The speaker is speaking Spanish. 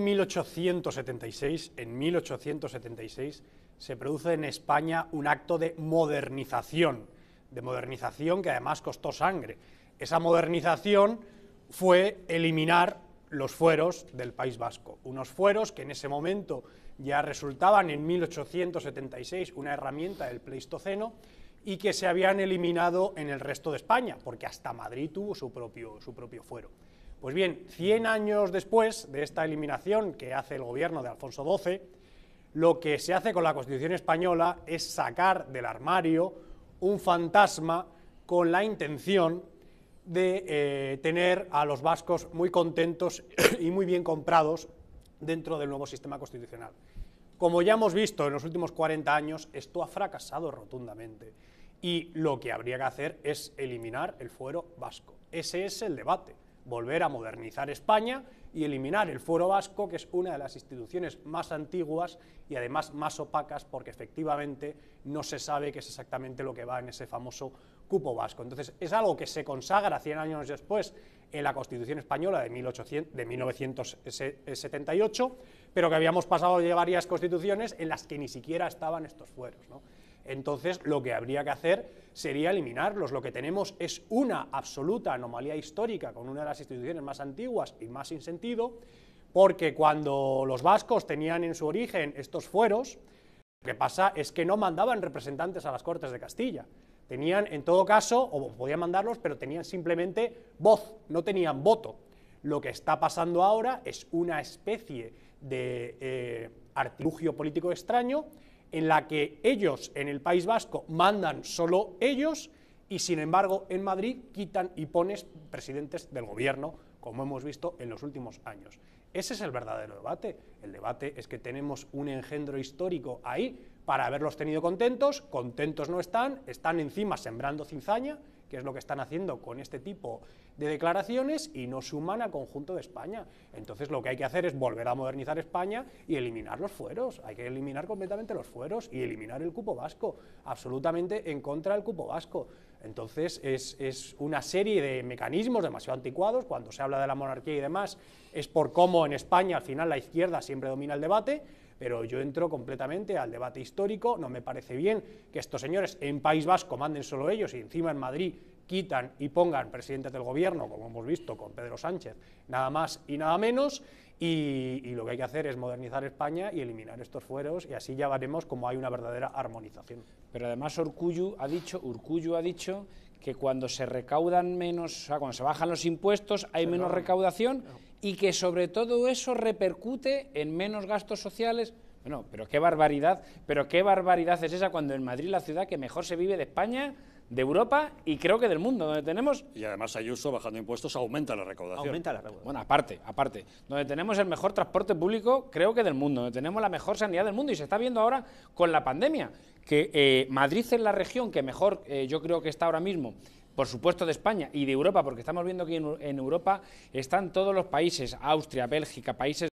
1876, en 1876 se produce en España un acto de modernización, de modernización que además costó sangre. Esa modernización fue eliminar los fueros del País Vasco, unos fueros que en ese momento ya resultaban en 1876 una herramienta del Pleistoceno y que se habían eliminado en el resto de España, porque hasta Madrid tuvo su propio, su propio fuero. Pues bien, 100 años después de esta eliminación que hace el gobierno de Alfonso XII, lo que se hace con la Constitución española es sacar del armario un fantasma con la intención de eh, tener a los vascos muy contentos y muy bien comprados dentro del nuevo sistema constitucional. Como ya hemos visto en los últimos 40 años, esto ha fracasado rotundamente y lo que habría que hacer es eliminar el fuero vasco. Ese es el debate volver a modernizar España y eliminar el fuero Vasco, que es una de las instituciones más antiguas y además más opacas, porque efectivamente no se sabe qué es exactamente lo que va en ese famoso cupo vasco. Entonces, es algo que se consagra 100 años después en la Constitución Española de, de 1978, pero que habíamos pasado de varias constituciones en las que ni siquiera estaban estos fueros. ¿no? Entonces, lo que habría que hacer sería eliminarlos. Lo que tenemos es una absoluta anomalía histórica con una de las instituciones más antiguas y más sin sentido, porque cuando los vascos tenían en su origen estos fueros, lo que pasa es que no mandaban representantes a las Cortes de Castilla. Tenían, en todo caso, o podían mandarlos, pero tenían simplemente voz, no tenían voto. Lo que está pasando ahora es una especie de eh, artilugio político extraño en la que ellos en el País Vasco mandan solo ellos y sin embargo en Madrid quitan y pones presidentes del gobierno, como hemos visto en los últimos años. Ese es el verdadero debate. El debate es que tenemos un engendro histórico ahí para haberlos tenido contentos, contentos no están, están encima sembrando cinzaña, que es lo que están haciendo con este tipo de declaraciones, y no suman al conjunto de España. Entonces lo que hay que hacer es volver a modernizar España y eliminar los fueros. Hay que eliminar completamente los fueros y eliminar el cupo vasco. Absolutamente en contra del cupo vasco. Entonces es, es una serie de mecanismos demasiado anticuados. Cuando se habla de la monarquía y demás, es por cómo en España al final la izquierda siempre domina el debate pero yo entro completamente al debate histórico, no me parece bien que estos señores en País Vasco manden solo ellos y encima en Madrid quitan y pongan presidentes del gobierno, como hemos visto con Pedro Sánchez, nada más y nada menos, y, lo que hay que hacer es modernizar España y eliminar estos fueros, y así ya veremos cómo hay una verdadera armonización. Pero además Urcuyu ha dicho, ha dicho que cuando se recaudan menos, o sea, cuando se bajan los impuestos hay menos recaudación y que sobre todo eso repercute en menos gastos sociales. Bueno, pero qué barbaridad, pero qué barbaridad es esa cuando en Madrid, la ciudad que mejor se vive de España, de Europa y creo que del mundo, donde tenemos... Y además Ayuso bajando impuestos aumenta la recaudación. Aumenta la recaudación. Bueno, aparte, aparte, donde tenemos el mejor transporte público creo que del mundo, donde tenemos la mejor sanidad del mundo y se está viendo ahora con la pandemia, que eh, Madrid es la región que mejor eh, yo creo que está ahora mismo por supuesto de España y de Europa, porque estamos viendo que en Europa están todos los países, Austria, Bélgica, países